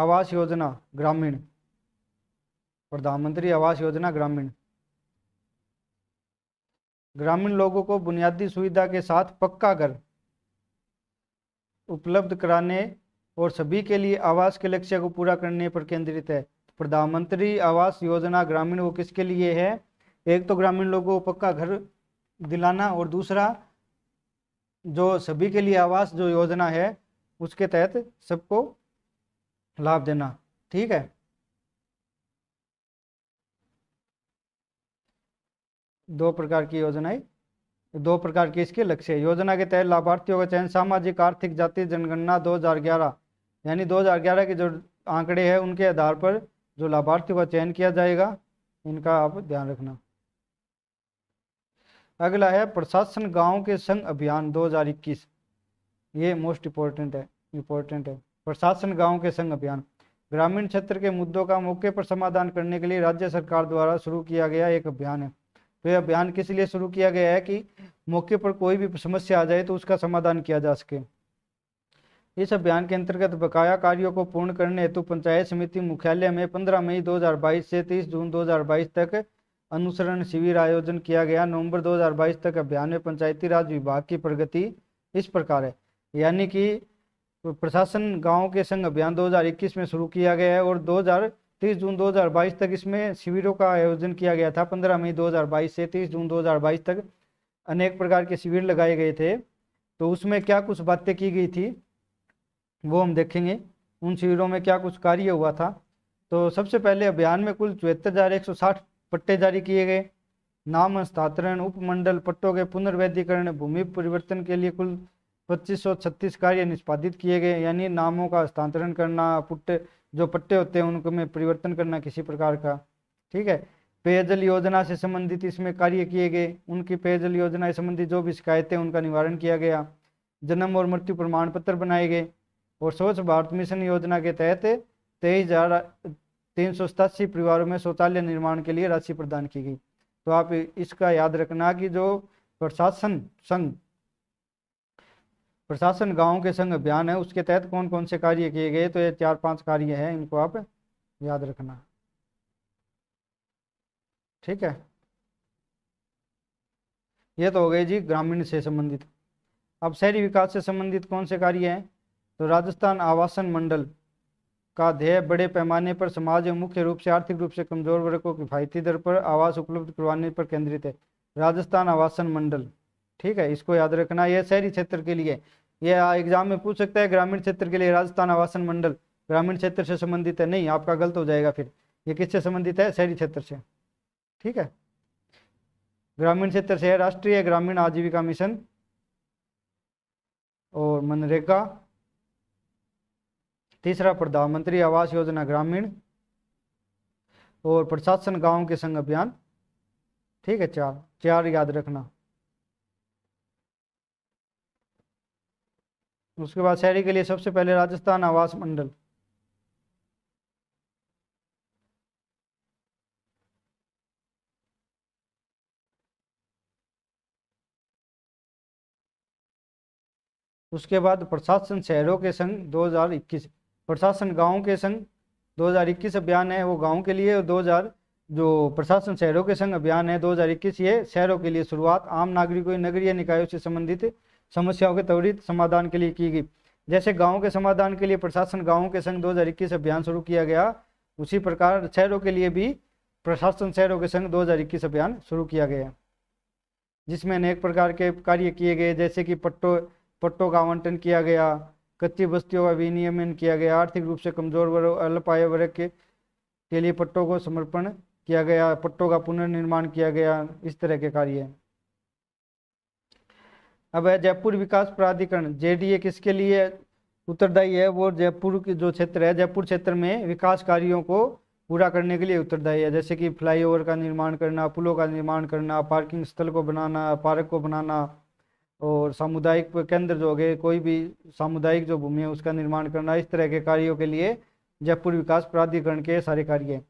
आवास योजना ग्रामीण प्रधानमंत्री आवास योजना ग्रामीण ग्रामीण लोगों को बुनियादी सुविधा के साथ पक्का घर उपलब्ध कराने और सभी के लिए आवास के लक्ष्य को पूरा करने पर केंद्रित है प्रधानमंत्री आवास योजना ग्रामीण वो किसके लिए है एक तो ग्रामीण लोगों को पक्का घर दिलाना और दूसरा जो सभी के लिए आवास जो योजना है उसके तहत सबको लाभ देना ठीक है दो प्रकार की योजनाएं दो प्रकार की इसके लक्ष्य योजना के तहत लाभार्थियों का चयन सामाजिक आर्थिक जाति जनगणना 2011 यानी 2011 के जो आंकड़े हैं उनके आधार पर जो लाभार्थियों का चयन किया जाएगा इनका आप ध्यान रखना अगला है प्रशासन गांव के संघ अभियान 2021 ये मोस्ट इम्पोर्टेंट है इम्पोर्टेंट है प्रशासन गांव के संघ अभियान ग्रामीण क्षेत्र के मुद्दों का मौके पर समाधान करने के लिए राज्य सरकार द्वारा शुरू किया गया एक अभियान है तो यह अभियान किस लिए शुरू किया गया है कि मौके पर कोई भी समस्या आ जाए तो उसका समाधान किया जा सके इस अभियान के अंतर्गत बकाया कार्यों को पूर्ण करने हेतु पंचायत समिति मुख्यालय में 15 मई 2022 से 30 जून 2022 तक अनुसरण शिविर आयोजन किया गया नवंबर 2022 तक अभियान में पंचायती राज विभाग की प्रगति इस प्रकार है यानी कि प्रशासन गाँव के संघ अभियान 2021 में शुरू किया गया है और 2000 तीस जून 2022 तक इसमें शिविरों का आयोजन किया गया था 15 मई 2022 से 30 जून 2022 तक अनेक प्रकार के शिविर लगाए गए थे तो उसमें क्या कुछ बातें की गई थी वो हम देखेंगे उन शिविरों में क्या कुछ कार्य हुआ था तो सबसे पहले अभियान में कुल चौहत्तर हज़ार एक सौ साठ पट्टे जारी किए गए नाम हस्तांतरण उपमंडल पट्टों के पुनर्वैधिकरण भूमि परिवर्तन के लिए कुल पच्चीस कार्य निष्पादित किए गए यानी नामों का हस्तांतरण करना पुट्टे जो पट्टे होते हैं उनको में परिवर्तन करना किसी प्रकार का ठीक है पेयजल योजना से संबंधित इसमें कार्य किए गए उनकी पेयजल योजना संबंधित जो भी शिकायतें उनका निवारण किया गया जन्म और मृत्यु प्रमाण पत्र बनाए गए और स्वच्छ भारत मिशन योजना के तहत तेईस हजार तीन सौ सतासी परिवारों में शौचालय निर्माण के लिए राशि प्रदान की गई तो आप इसका याद रखना कि जो प्रशासन संघ प्रशासन गाँव के संग अभियान है उसके तहत कौन कौन से कार्य किए गए तो ये चार पांच कार्य हैं इनको आप याद रखना ठीक है ये तो हो गए जी ग्रामीण से संबंधित अब शहरी विकास से संबंधित कौन से कार्य हैं तो राजस्थान आवासन मंडल का ध्येय बड़े पैमाने पर समाज में मुख्य रूप से आर्थिक रूप से कमजोर वर्ग को किफायती दर पर आवास उपलब्ध करवाने पर केंद्रित है राजस्थान आवासन मंडल ठीक है इसको याद रखना यह शहरी क्षेत्र के लिए यह एग्जाम में पूछ सकता है ग्रामीण क्षेत्र के लिए राजस्थान आवासन मंडल ग्रामीण क्षेत्र से संबंधित है नहीं आपका गलत हो जाएगा फिर ये किससे संबंधित है शहरी क्षेत्र से ठीक है ग्रामीण क्षेत्र से है राष्ट्रीय ग्रामीण आजीविका मिशन और मनरेगा तीसरा प्रधानमंत्री आवास योजना ग्रामीण और प्रशासन गांव के संग अभियान ठीक है चार चार याद रखना उसके बाद शहरी के लिए सबसे पहले राजस्थान आवास मंडल उसके बाद प्रशासन शहरों के संग 2021 प्रशासन गांव के संग 2021 अभियान है वो गांव के लिए दो हजार जो प्रशासन शहरों के संग अभियान है 2021 ये शहरों के लिए शुरुआत आम नागरिकों नगरीय निकायों से संबंधित समस्याओं के त्वरित समाधान के लिए की गई जैसे गाँव के समाधान के लिए प्रशासन गाँव के संघ दो अभियान शुरू किया गया उसी प्रकार शहरों के लिए भी प्रशासन शहरों के संघ दो अभियान शुरू किया गया जिसमें अनेक प्रकार के कार्य किए गए जैसे कि पट्टों पट्टों का आवंटन किया गया कच्ची बस्तियों का विनियमन किया गया आर्थिक रूप से कमजोर वर्ग अल्प आय वर्ग के, के लिए पट्टों को समर्पण किया गया पट्टों का पुनर्निर्माण किया गया इस तरह के कार्य अब है जयपुर विकास प्राधिकरण जेडीए किसके लिए उत्तरदायी है वो जयपुर की जो क्षेत्र है जयपुर क्षेत्र में विकास कार्यों को पूरा करने के लिए उत्तरदायी है जैसे कि फ्लाईओवर का निर्माण करना पुलों का निर्माण करना पार्किंग स्थल को बनाना पार्क को बनाना और सामुदायिक केंद्र जो हो गए कोई भी सामुदायिक जो भूमि है उसका निर्माण करना इस तरह के कार्यों के लिए जयपुर विकास प्राधिकरण के सारे कार्य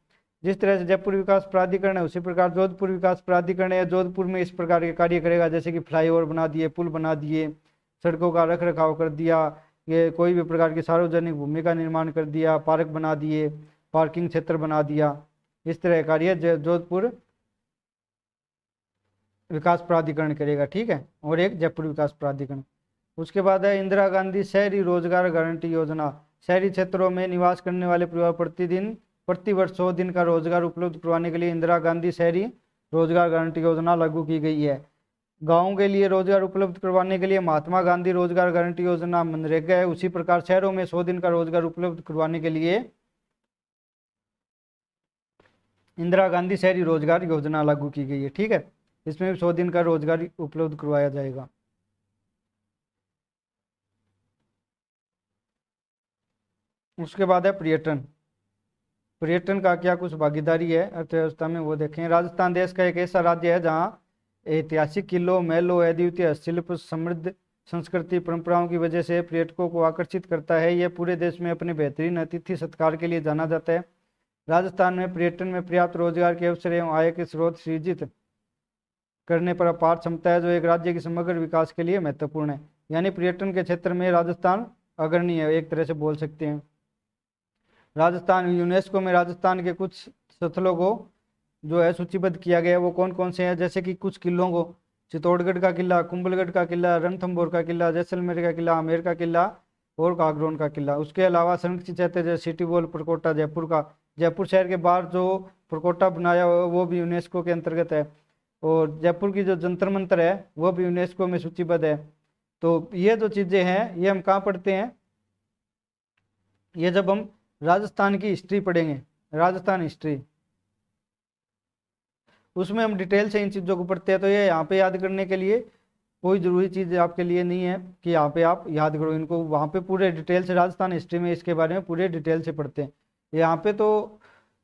जिस तरह से जयपुर विकास प्राधिकरण है उसी प्रकार जोधपुर विकास प्राधिकरण है जोधपुर में इस प्रकार के कार्य करेगा जैसे कि फ्लाईओवर बना दिए पुल बना दिए सड़कों का रख रखाव कर दिया ये कोई भी प्रकार की सार्वजनिक भूमि का निर्माण कर दिया पार्क बना दिए पार्किंग क्षेत्र बना दिया इस तरह कार्य जोधपुर विकास प्राधिकरण करेगा ठीक है और एक जयपुर विकास प्राधिकरण उसके बाद है इंदिरा गांधी शहरी रोजगार गारंटी योजना शहरी क्षेत्रों में निवास करने वाले परिवार प्रतिदिन प्रतिवर्ष सौ दिन का रोजगार उपलब्ध करवाने के लिए इंदिरा गांधी शहरी रोजगार गारंटी योजना लागू की गई है गाँव के लिए रोजगार उपलब्ध करवाने के लिए महात्मा गांधी रोजगार गारंटी योजना मनरेगा है उसी प्रकार शहरों में सौ दिन का रोजगार उपलब्ध करवाने के लिए इंदिरा गांधी शहरी रोजगार योजना लागू की गई है ठीक है इसमें भी सौ दिन का रोजगार उपलब्ध करवाया जाएगा उसके बाद है पर्यटन पर्यटन का क्या कुछ भागीदारी है अर्थव्यवस्था में वो देखें राजस्थान देश का एक ऐसा राज्य है जहाँ ऐतिहासिक किलो मेलो अद्वितीय शिल्प समृद्ध संस्कृति परंपराओं की वजह से पर्यटकों को आकर्षित करता है यह पूरे देश में अपने बेहतरीन अतिथि सत्कार के लिए जाना जाता है राजस्थान में पर्यटन में पर्याप्त रोजगार के अवसर एवं आय के स्रोत सृजित करने पर अपार क्षमता है जो एक राज्य के समग्र विकास के लिए महत्वपूर्ण है यानी पर्यटन के क्षेत्र में राजस्थान अग्रणी है एक तरह से बोल सकते हैं राजस्थान यूनेस्को में राजस्थान के कुछ स्थलों को जो है सूचीबद्ध किया गया है वो कौन कौन से हैं जैसे कि कुछ किलों को चित्तौड़गढ़ का किला कुंभलगढ़ का किला रणथम्बोर का किला जैसलमेर का किला आमेर का किला और कागरोन का किला उसके अलावा संरक्षित क्षेत्र जैसे सिटी वॉल परकोटा जयपुर का जयपुर शहर के बाहर जो परकोटा बनाया हुआ वो भी यूनेस्को के अंतर्गत है और जयपुर की जो जंतर मंतर है वो भी यूनेस्को में सूचीबद्ध है तो ये जो चीज़ें हैं ये हम कहाँ पढ़ते हैं ये जब हम राजस्थान की हिस्ट्री पढ़ेंगे राजस्थान हिस्ट्री उसमें हम डिटेल से इन चीज़ों को पढ़ते हैं तो ये यहाँ पे याद करने के लिए कोई ज़रूरी चीज़ आपके लिए नहीं है कि यहाँ पे आप याद करो इनको वहाँ पे पूरे डिटेल से राजस्थान हिस्ट्री में इसके बारे में पूरे डिटेल से पढ़ते हैं यहाँ पे तो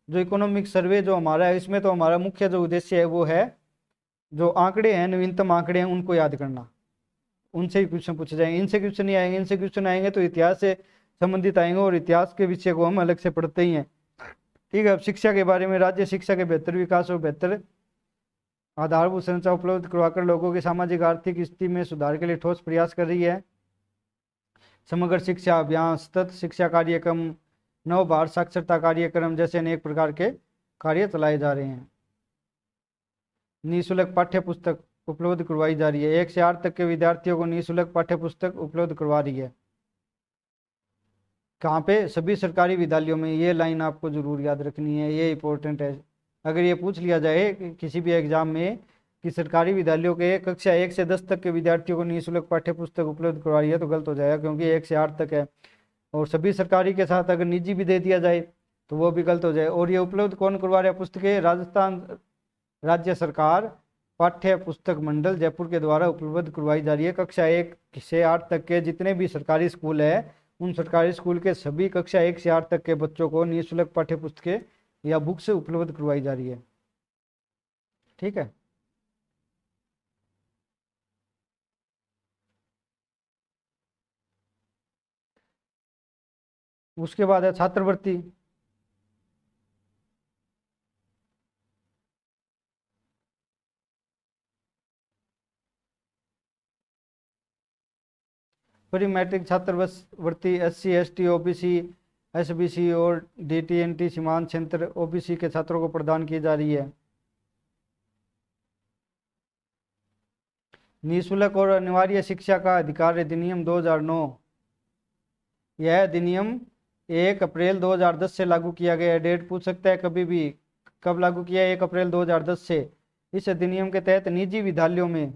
जो इकोनॉमिक सर्वे जो हमारा है इसमें तो हमारा मुख्य जो उद्देश्य है वो है जो आंकड़े हैं नवीनतम आंकड़े हैं उनको याद करना उनसे ही क्वेश्चन पूछे जाएंगे इनसे क्वेश्चन नहीं आएंगे इनसे क्वेश्चन आएंगे तो इतिहास से संबंधित आएंगे और इतिहास के विषय को हम अलग से पढ़ते ही हैं ठीक है अब शिक्षा के बारे में राज्य शिक्षा के बेहतर विकास और बेहतर आधारभूत संरचना उपलब्ध करवाकर लोगों की सामाजिक आर्थिक स्थिति में सुधार के लिए ठोस प्रयास कर रही है समग्र शिक्षा अभियान सतत शिक्षा कार्यक्रम नव भारत साक्षरता कार्यक्रम जैसे अनेक प्रकार के कार्य चलाए जा रहे हैं निःशुल्क पाठ्य पुस्तक उपलब्ध करवाई जा रही है एक से आठ तक के विद्यार्थियों को निःशुल्क पाठ्य पुस्तक उपलब्ध करवा रही है कहाँ पे सभी सरकारी विद्यालयों में ये लाइन आपको ज़रूर याद रखनी है ये इंपॉर्टेंट है अगर ये पूछ लिया जाए कि किसी भी एग्ज़ाम में कि सरकारी विद्यालयों के कक्षा एक से दस तक के विद्यार्थियों को निःशुल्क पाठ्य पुस्तक उपलब्ध करवा रही है तो गलत हो जाएगा क्योंकि एक से आठ तक है और सभी सरकारी के साथ अगर निजी भी दे दिया जाए तो वो भी गलत हो जाए और ये उपलब्ध कौन करवा रहे पुस्तकें राजस्थान राज्य सरकार पाठ्य पुस्तक मंडल जयपुर के द्वारा उपलब्ध करवाई जा रही है कक्षा एक से आठ तक के जितने भी सरकारी स्कूल है उन सरकारी स्कूल के सभी कक्षा एक से आठ तक के बच्चों को निःशुल्क पाठ्य पुस्तकें या बुक्स उपलब्ध करवाई जा रही है ठीक है उसके बाद है छात्रवृत्ति प्री मैट्रिक छात्रवृत्ति S C S T O P C S B C और डी टी एन टी सीमांत क्षेत्र ओ पी सी के छात्रों को प्रदान की जा रही है निःशुल्क और अनिवार्य शिक्षा का अधिकार अधिनियम 2009 यह अधिनियम 1 अप्रैल 2010 से लागू किया गया है डेट पूछ सकता है कभी भी कब लागू किया है 1 अप्रैल 2010 से इस अधिनियम के तहत निजी विद्यालयों में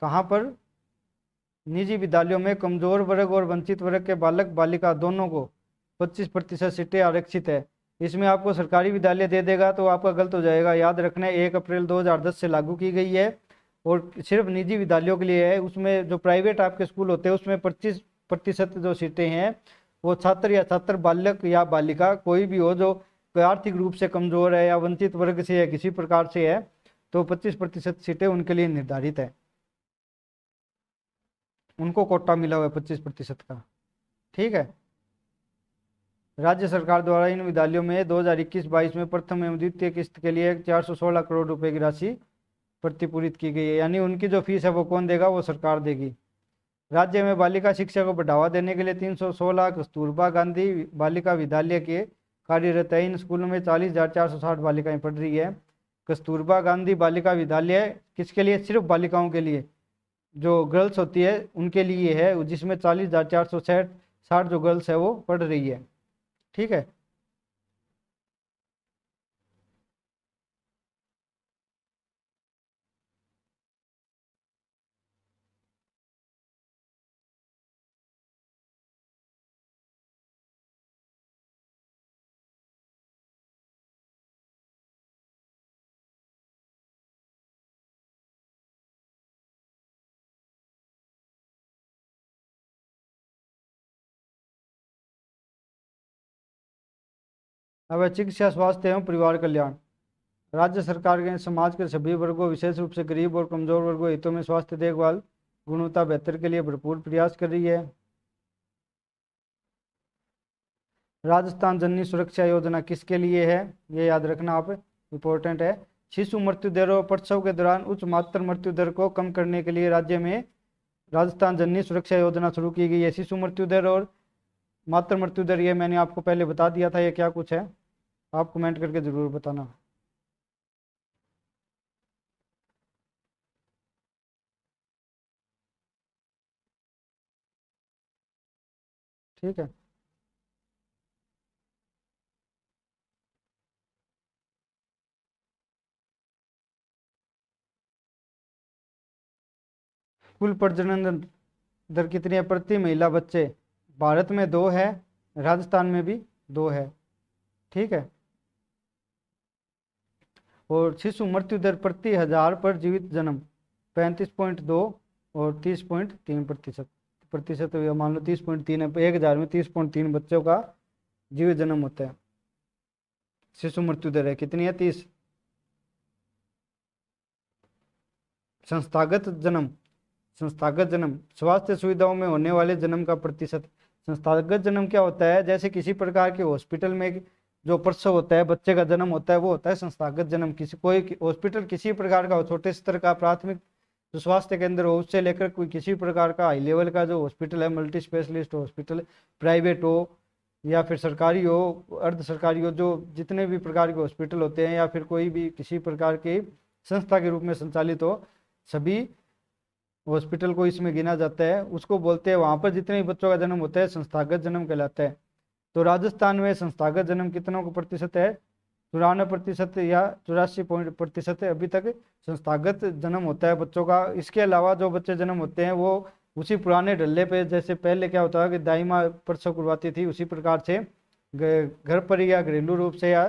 कहाँ पर निजी विद्यालयों में कमजोर वर्ग और वंचित वर्ग के बालक बालिका दोनों को 25 प्रतिशत सीटें आरक्षित है इसमें आपको सरकारी विद्यालय दे देगा तो आपका गलत हो जाएगा याद रखना एक अप्रैल 2010 से लागू की गई है और सिर्फ निजी विद्यालयों के लिए है उसमें जो प्राइवेट आपके स्कूल होते हैं उसमें पच्चीस प्रतिशत जो सीटें हैं वो छात्र या छात्र बालक या बालिका कोई भी हो जो आर्थिक रूप से कमज़ोर है या वंचित वर्ग से या किसी प्रकार से है तो पच्चीस प्रतिशत सीटें उनके लिए निर्धारित है उनको कोटा मिला हुआ है पच्चीस प्रतिशत का ठीक है राज्य सरकार द्वारा इन विद्यालयों में 2021-22 में प्रथम एवं द्वितीय किस्त के लिए 416 करोड़ रुपए की राशि प्रतिपूरित की गई है यानी उनकी जो फीस है वो कौन देगा वो सरकार देगी राज्य में बालिका शिक्षा को बढ़ावा देने के लिए 316 कस्तूरबा गांधी बालिका विद्यालय के कार्यरत है इन स्कूलों में चालीस हजार चार सौ साठ बालिकाएं पढ़ रही है कस्तूरबा गांधी बालिका विद्यालय किसके लिए सिर्फ बालिकाओं के लिए जो गर्ल्स होती है उनके लिए है जिसमें चालीस हज़ार चार सौ साठ साठ जो गर्ल्स है वो पढ़ रही है ठीक है अब चिकित्सा स्वास्थ्य एवं परिवार कल्याण राज्य सरकार के समाज के सभी वर्गों विशेष रूप से गरीब और कमजोर वर्गों हितों में स्वास्थ्य देखभाल गुणवत्ता बेहतर के लिए भरपूर प्रयास कर रही है राजस्थान जननी सुरक्षा योजना किसके लिए है ये याद रखना आप इम्पोर्टेंट है शिशु मृत्यु दर और प्रसव के दौरान उच्च मात्र मृत्यु दर को कम करने के लिए राज्य में राजस्थान जननी सुरक्षा योजना शुरू की गई है शिशु मृत्यु दर और मातृ मृत्यु दर ये मैंने आपको पहले बता दिया था ये क्या कुछ है आप कमेंट करके ज़रूर बताना ठीक है कुल प्रजनन दर कितनी है प्रति महिला बच्चे भारत में दो है राजस्थान में भी दो है ठीक है और शिशु मृत्यु दर प्रति हजार पर जीवित जन्म पैंतीस पॉइंट दो और तीस पॉइंट तीन प्रतिशत प्रतिशत मान लो तीस पॉइंट तीन तो एक हजार में तीस पॉइंट तीन बच्चों का जीवित जन्म होता है शिशु मृत्यु दर है कितनी है तीस संस्थागत जन्म संस्थागत जन्म स्वास्थ्य सुविधाओं में होने वाले जन्म का प्रतिशत संस्थागत जन्म क्या होता है जैसे किसी प्रकार के हॉस्पिटल में जो प्रसव होता है बच्चे का जन्म होता है वो होता है संस्थागत जन्म किसी कोई हॉस्पिटल किसी प्रकार का हो छोटे स्तर का प्राथमिक जो स्वास्थ्य केंद्र हो उससे लेकर कोई किसी प्रकार का हाई लेवल का जो हॉस्पिटल है मल्टी स्पेशलिस्ट हॉस्पिटल प्राइवेट हो या फिर सरकारी हो अर्ध सरकारी हो जो जितने भी प्रकार के हॉस्पिटल होते हैं या फिर कोई भी किसी प्रकार की संस्था के रूप में संचालित हो सभी हॉस्पिटल को इसमें गिना जाता है उसको बोलते हैं वहाँ पर जितने भी बच्चों का जन्म होता है संस्थागत जन्म कहलाता है तो राजस्थान में संस्थागत जन्म कितनों का प्रतिशत है चौरानवे प्रतिशत या चौरासी पॉइंट प्रतिशत अभी तक संस्थागत जन्म होता है बच्चों का इसके अलावा जो बच्चे जन्म होते हैं वो उसी पुराने ढल्ले पे जैसे पहले क्या होता है कि दाई माँ प्रसव करवाती थी उसी प्रकार से घर पर या घरेलू रूप से या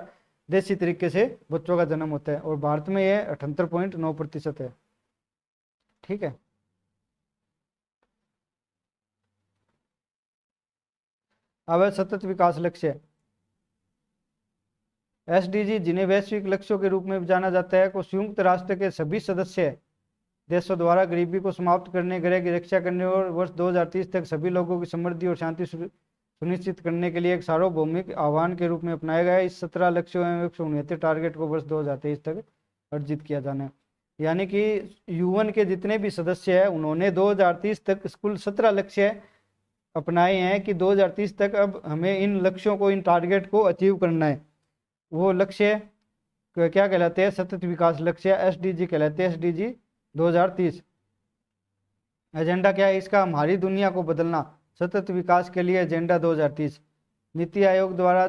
देसी तरीके से बच्चों का जन्म होता है और भारत में यह अठहत्तर पॉइंट नौ प्रतिशत है ठीक है अब सतत विकास लक्ष्य एस जिन्हें वैश्विक लक्ष्यों के रूप में जाना जाता है को संयुक्त राष्ट्र के सभी सदस्य देशों द्वारा गरीबी को समाप्त करने ग्रह की रक्षा करने और वर्ष 2030 तक सभी लोगों की समृद्धि और शांति सुनिश्चित करने के लिए एक सार्वभौमिक आह्वान के रूप में अपनाया गया इस सत्रह लक्ष्यों एवं एक सौ टारगेट को वर्ष दो तक अर्जित किया जाना है यानी कि यूएन के जितने भी सदस्य हैं उन्होंने दो तक कुल सत्रह लक्ष्य अपनाए हैं कि 2030 तक अब हमें इन लक्ष्यों को इन टारगेट को अचीव करना है वो लक्ष्य क्या कहलाते हैं सतत विकास लक्ष्य एसडीजी कहलाते हैं एसडीजी 2030 एजेंडा क्या है इसका हमारी दुनिया को बदलना सतत विकास के लिए एजेंडा 2030 नीति आयोग द्वारा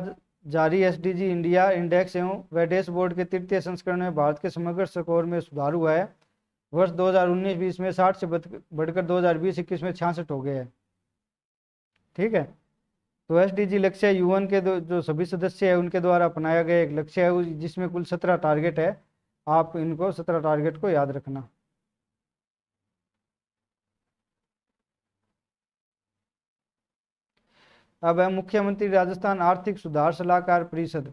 जारी एसडीजी इंडिया इंडेक्स एवं वेडेश बोर्ड के तृतीय संस्करण में भारत के समग्र स्कोर में सुधार हुआ है वर्ष 2019-20 में 60 से बढ़कर 2020-21 में छियासठ हो गए हैं ठीक है तो एस डी जी लक्ष्य यूएन के जो सभी सदस्य है उनके द्वारा अपनाया गया एक लक्ष्य है जिसमें कुल सत्रह टारगेट है आप इनको सत्रह टारगेट को याद रखना अब है मुख्यमंत्री राजस्थान आर्थिक सुधार सलाहकार परिषद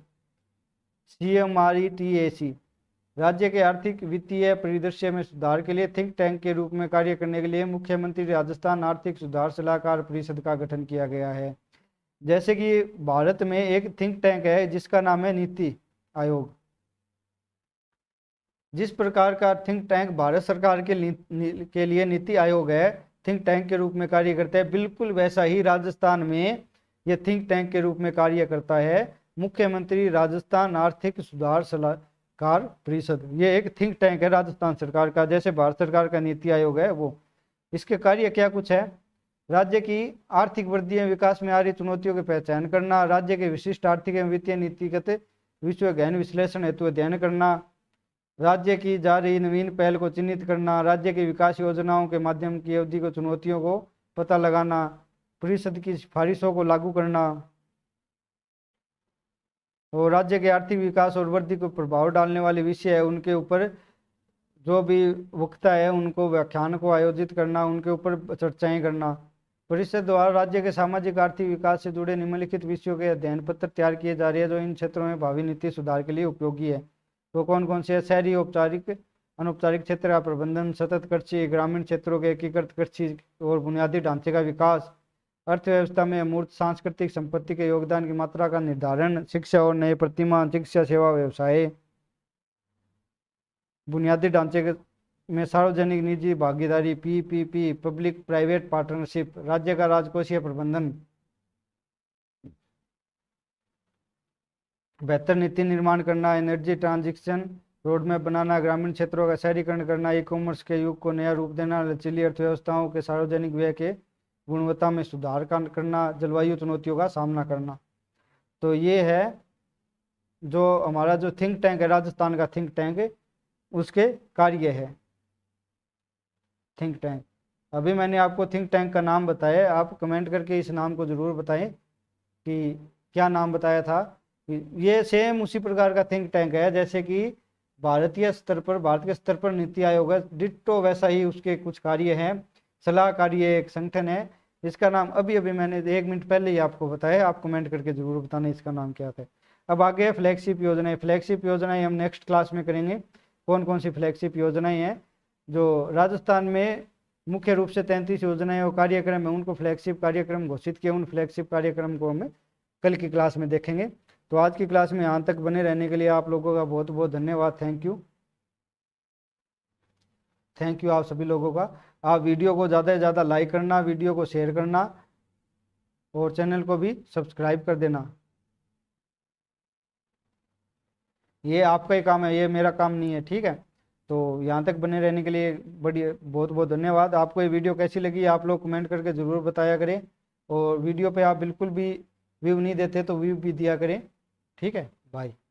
C M R E T A C राज्य के आर्थिक वित्तीय परिदृश्य में सुधार के लिए थिंक टैंक के रूप में कार्य करने के लिए मुख्यमंत्री राजस्थान आर्थिक सुधार सलाहकार परिषद का गठन किया गया है जैसे कि भारत में एक थिंक टैंक है जिसका नाम है नीति आयोग जिस प्रकार का थिंक टैंक भारत सरकार के के लिए नीति आयोग है थिंक टैंक के रूप में कार्य करता है बिल्कुल वैसा ही राजस्थान में यह थिंक टैंक के रूप में कार्य करता है मुख्यमंत्री राजस्थान आर्थिक सुधार सलाह कार परिषद ये एक थिंक टैंक है राजस्थान सरकार का जैसे भारत सरकार का नीति आयोग है वो इसके कार्य क्या कुछ है राज्य की आर्थिक वृद्धि एवं विकास में आ रही चुनौतियों की पहचान करना राज्य के विशिष्ट आर्थिक एवं वित्तीय नीतिगत विश्व गहन विश्लेषण हेतु अध्ययन करना राज्य की जा रही नवीन पहल को चिन्हित करना राज्य की विकास योजनाओं के माध्यम की अवधि को चुनौतियों को पता लगाना परिषद की सिफारिशों को लागू करना वो राज्य के आर्थिक विकास और वृद्धि को प्रभाव डालने वाले विषय है उनके ऊपर जो भी वक्ता है उनको व्याख्यान को आयोजित करना उनके ऊपर चर्चाएं करना परिषद द्वारा राज्य के सामाजिक आर्थिक विकास से जुड़े निम्नलिखित विषयों के अध्ययन पत्र तैयार किए जा रहे हैं जो इन क्षेत्रों में भावी नीति सुधार के लिए उपयोगी है तो कौन कौन से शहरी औपचारिक अनौपचारिक क्षेत्र का प्रबंधन सतत कृषि ग्रामीण क्षेत्रों के एकीकृत कृषि और बुनियादी ढांचे का विकास अर्थव्यवस्था में मूर्त सांस्कृतिक संपत्ति के योगदान की मात्रा का निर्धारण शिक्षा और नए प्रतिमा शिक्षा सेवा व्यवसाय बुनियादी ढांचे में सार्वजनिक निजी भागीदारी पीपीपी पब्लिक प्राइवेट पार्टनरशिप राज्य का राजकोषीय प्रबंधन बेहतर नीति निर्माण करना एनर्जी ट्रांजिशन रोड मैप बनाना ग्रामीण क्षेत्रों का शहरीकरण करना ई कॉमर्स के युग को नया रूप देना लचीली अर्थव्यवस्थाओं के सार्वजनिक व्यय के गुणवत्ता में सुधार करना जलवायु चुनौतियों का सामना करना तो ये है जो हमारा जो थिंक टैंक है राजस्थान का थिंक टैंक उसके कार्य है थिंक टैंक अभी मैंने आपको थिंक टैंक का नाम बताया आप कमेंट करके इस नाम को ज़रूर बताएं कि क्या नाम बताया था ये सेम उसी प्रकार का थिंक टैंक है जैसे कि भारतीय स्तर पर भारत के स्तर पर नीति आयोग है डिट्टो वैसा ही उसके कुछ कार्य हैं सलाह कार्य एक संगठन है इसका नाम अभी अभी मैंने एक मिनट पहले ही आपको बताया आप कमेंट करके ज़रूर बताना इसका नाम क्या था अब आगे है फ्लैगशिप योजनाएं फ्लैगशिप योजनाएं हम नेक्स्ट क्लास में करेंगे कौन कौन सी फ्लैगशिप योजनाएं हैं जो राजस्थान में मुख्य रूप से तैंतीस योजनाएं और कार्यक्रम है उनको फ्लैगशिप कार्यक्रम घोषित किया उन फ्लैगशिप कार्यक्रम को हमें कल की क्लास में देखेंगे तो आज की क्लास में यहाँ तक बने रहने के लिए आप लोगों का बहुत बहुत धन्यवाद थैंक यू थैंक यू आप सभी लोगों का आप वीडियो को ज़्यादा से ज़्यादा लाइक करना वीडियो को शेयर करना और चैनल को भी सब्सक्राइब कर देना ये आपका ही काम है ये मेरा काम नहीं है ठीक है तो यहाँ तक बने रहने के लिए बड़ी बहुत बहुत धन्यवाद आपको ये वीडियो कैसी लगी आप लोग कमेंट करके ज़रूर बताया करें और वीडियो पे आप बिल्कुल भी व्यू नहीं देते तो व्यू भी दिया करें ठीक है बाय